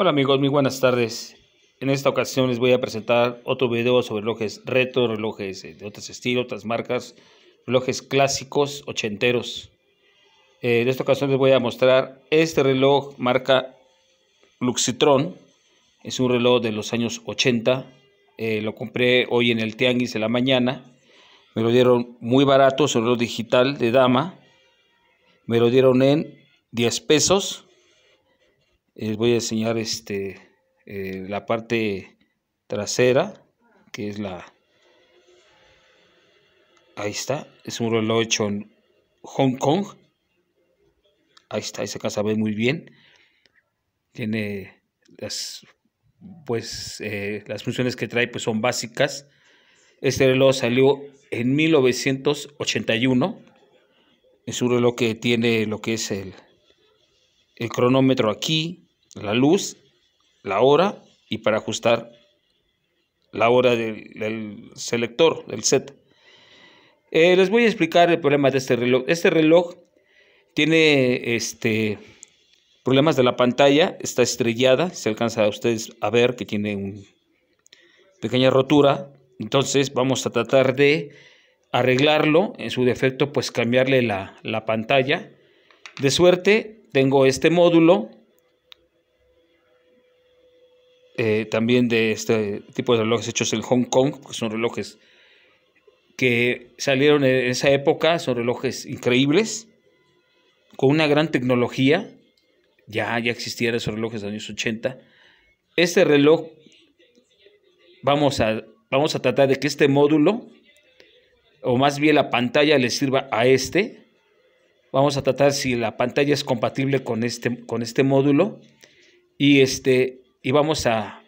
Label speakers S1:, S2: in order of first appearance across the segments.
S1: Hola amigos, muy buenas tardes. En esta ocasión les voy a presentar otro video sobre relojes retro, relojes eh, de otros estilos, otras marcas, relojes clásicos ochenteros. Eh, en esta ocasión les voy a mostrar este reloj marca Luxitron. Es un reloj de los años 80. Eh, lo compré hoy en el Tianguis de la mañana. Me lo dieron muy barato, es un reloj digital de dama. Me lo dieron en 10 pesos les eh, voy a enseñar este, eh, la parte trasera, que es la... Ahí está, es un reloj hecho en Hong Kong. Ahí está, esa casa ve muy bien. Tiene las, pues, eh, las funciones que trae pues, son básicas. Este reloj salió en 1981. Es un reloj que tiene lo que es el, el cronómetro aquí, la luz, la hora y para ajustar la hora del, selector, del set. Eh, les voy a explicar el problema de este reloj. Este reloj tiene este, problemas de la pantalla, está estrellada, se alcanza a ustedes a ver que tiene una pequeña rotura. Entonces vamos a tratar de arreglarlo, en su defecto pues cambiarle la, la pantalla. De suerte tengo este módulo eh, también de este tipo de relojes hechos en Hong Kong, que son relojes que salieron en esa época, son relojes increíbles, con una gran tecnología, ya, ya existían esos relojes de los años 80. Este reloj, vamos a, vamos a tratar de que este módulo, o más bien la pantalla le sirva a este, vamos a tratar si la pantalla es compatible con este, con este módulo, y este, y vamos a,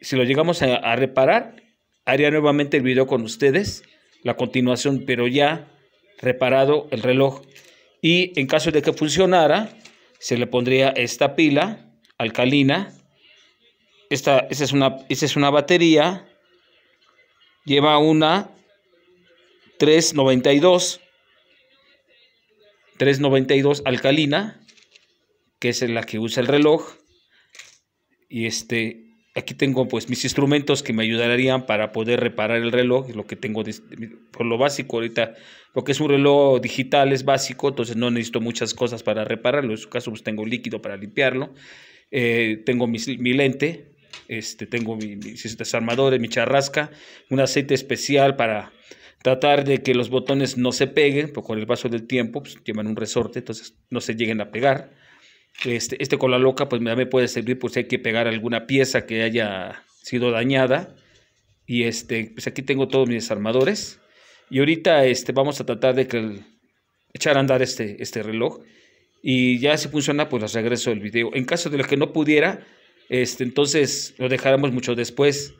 S1: si lo llegamos a, reparar, haría nuevamente el video con ustedes, la continuación, pero ya reparado el reloj. Y en caso de que funcionara, se le pondría esta pila alcalina. Esta, es, una, esta es una batería. Lleva una 392. 392 alcalina, que es la que usa el reloj. Y este, aquí tengo pues mis instrumentos que me ayudarían para poder reparar el reloj, lo que tengo por lo básico ahorita, porque es un reloj digital, es básico, entonces no necesito muchas cosas para repararlo, en su caso pues, tengo líquido para limpiarlo, eh, tengo mi lente, este, tengo mis este, desarmadores, mi charrasca, un aceite especial para tratar de que los botones no se peguen, porque con el paso del tiempo pues, llevan un resorte, entonces no se lleguen a pegar este, este con la loca pues me puede servir por pues, si hay que pegar alguna pieza que haya sido dañada. Y este, pues aquí tengo todos mis desarmadores. Y ahorita este, vamos a tratar de que echar a andar este, este reloj. Y ya si funciona, pues les regreso el video. En caso de los que no pudiera, este, entonces lo dejaremos mucho después.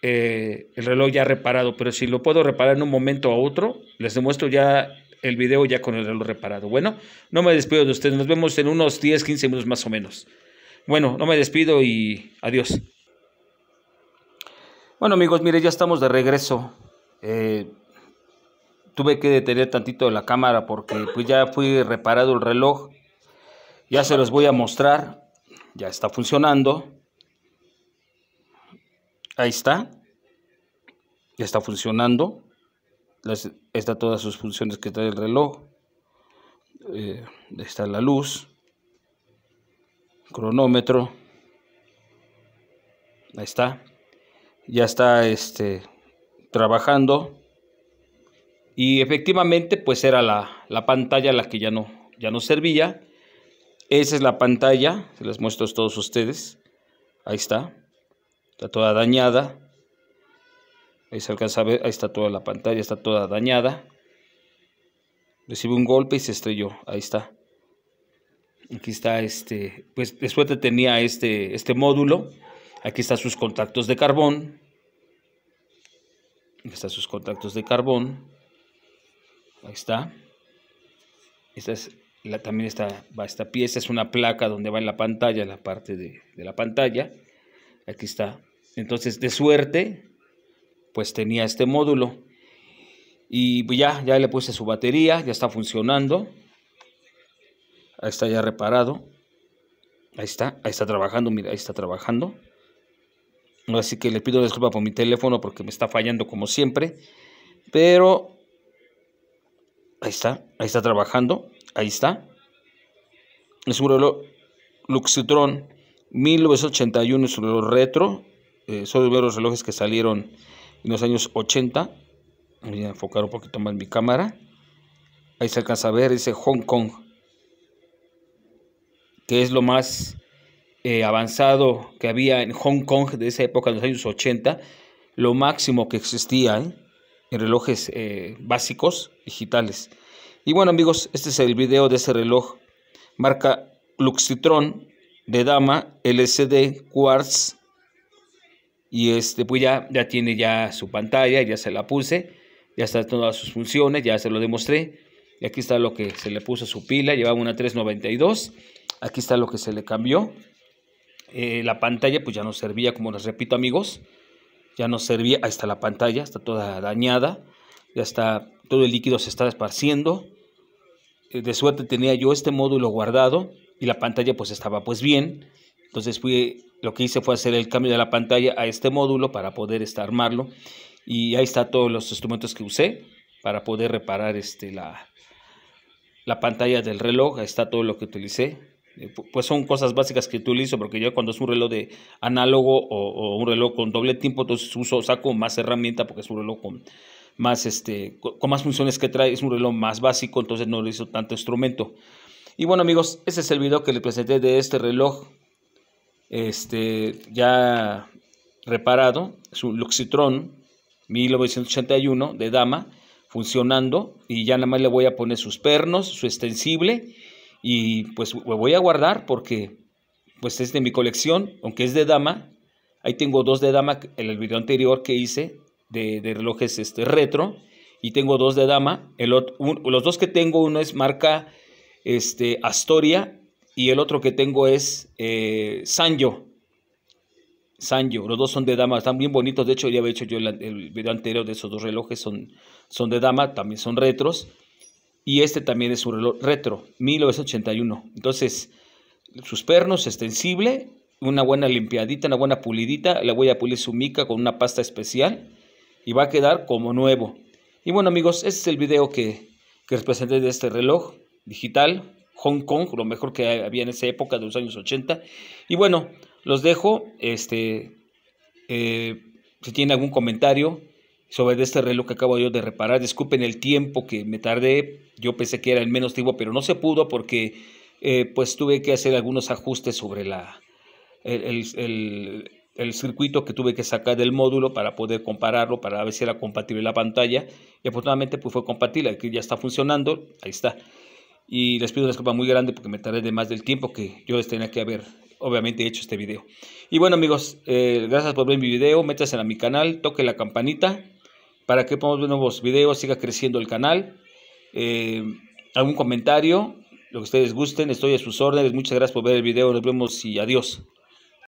S1: Eh, el reloj ya reparado, pero si lo puedo reparar en un momento a otro, les demuestro ya el video ya con el reloj reparado. Bueno, no me despido de ustedes. Nos vemos en unos 10, 15 minutos más o menos. Bueno, no me despido y adiós. Bueno amigos, mire, ya estamos de regreso. Eh, tuve que detener tantito la cámara porque pues ya fui reparado el reloj. Ya se los voy a mostrar. Ya está funcionando. Ahí está. Ya está funcionando está todas sus funciones que trae el reloj, eh, está la luz, cronómetro, ahí está, ya está este, trabajando y efectivamente pues era la, pantalla la que ya no, ya no servía. Esa es la pantalla, se las muestro a todos ustedes. Ahí está. Está toda dañada. Ahí se alcanza a ver, ahí está toda la pantalla, está toda dañada. Recibe un golpe y se estrelló, ahí está. Aquí está este, pues de suerte tenía este, este módulo. Aquí están sus contactos de carbón. Aquí están sus contactos de carbón. Ahí está. Esta es la, también está, esta pieza, es una placa donde va en la pantalla, la parte de, de la pantalla. Aquí está. Entonces, de suerte, pues tenía este módulo. Y pues ya, ya le puse su batería, ya está funcionando. Ahí está ya reparado. Ahí está, ahí está trabajando, mira, ahí está trabajando. Así que le pido disculpa por mi teléfono porque me está fallando como siempre. Pero ahí está, ahí está trabajando, ahí está. Es un reloj Luxitron 1981, es un reloj retro. Eh, son los relojes que salieron en los años 80. Voy a enfocar un poquito más mi cámara. Ahí se alcanza a ver, ese Hong Kong, que es lo más eh, avanzado que había en Hong Kong de esa época, en los años 80, lo máximo que existía ¿eh? en relojes eh, básicos digitales. Y bueno amigos, este es el video de ese reloj marca Luxitron de dama LCD Quartz y este, pues ya, ya tiene ya su pantalla, ya se la puse, ya está todas sus funciones, ya se lo demostré. Y aquí está lo que se le puso su pila, llevaba una 392. Aquí está lo que se le cambió. Eh, la pantalla pues ya no servía, como les repito amigos, ya no servía, ahí está la pantalla, está toda dañada, ya está, todo el líquido se está esparciendo. Eh, de suerte tenía yo este módulo guardado y la pantalla pues estaba pues bien. Entonces lo que hice fue hacer el cambio de la pantalla a este módulo para poder este, armarlo. Y ahí está todos los instrumentos que usé para poder reparar este, la, la pantalla del reloj. Ahí está todo lo que utilicé. Eh, pues son cosas básicas que utilizo, porque yo cuando es un reloj de análogo o, un reloj con doble tiempo, entonces uso, saco más herramienta porque es un reloj con más, este, con más funciones que trae, es un reloj más básico, entonces no lo hizo tanto instrumento. Y bueno amigos, ese es el video que les presenté de este reloj este, ya reparado, su Luxitron 1981 de dama, funcionando, y ya nada más le voy a poner sus pernos, su extensible, y pues lo voy a guardar porque pues es de mi colección, aunque es de dama, ahí tengo dos de dama, en el video anterior que hice de, relojes este, retro, y tengo dos de dama, el los dos que tengo, uno es marca este, Astoria y el otro que tengo es eh, Sanjo. Sanjo, los dos son de dama, están bien bonitos. De hecho, ya había hecho yo el, video anterior de esos dos relojes, son, son de dama, también son retros. Y este también es un reloj retro, 1981. Entonces, sus pernos, extensible, una buena limpiadita, una buena pulidita. la voy a pulir su mica con una pasta especial y va a quedar como nuevo. Y bueno amigos, este es el video que, que les presenté de este reloj digital Hong Kong, lo mejor que había en esa época de los años 80. Y bueno, los dejo. Este, eh, si tienen algún comentario sobre este reloj que acabo yo de reparar, disculpen el tiempo que me tardé. Yo pensé que era el menos tiempo, pero no se pudo porque eh, pues tuve que hacer algunos ajustes sobre la, el, el, circuito que tuve que sacar del módulo para poder compararlo, para ver si era compatible la pantalla. Y afortunadamente pues fue compatible, aquí ya está funcionando, ahí está y les pido una disculpa muy grande porque me tardé de más del tiempo que yo les tenía que haber obviamente hecho este video. Y bueno amigos, eh, gracias por ver mi video, métanse a mi canal, toque la campanita para que podamos ver nuevos videos, siga creciendo el canal. Eh, algún comentario, lo que ustedes gusten, estoy a sus órdenes, muchas gracias por ver el video, nos vemos y adiós.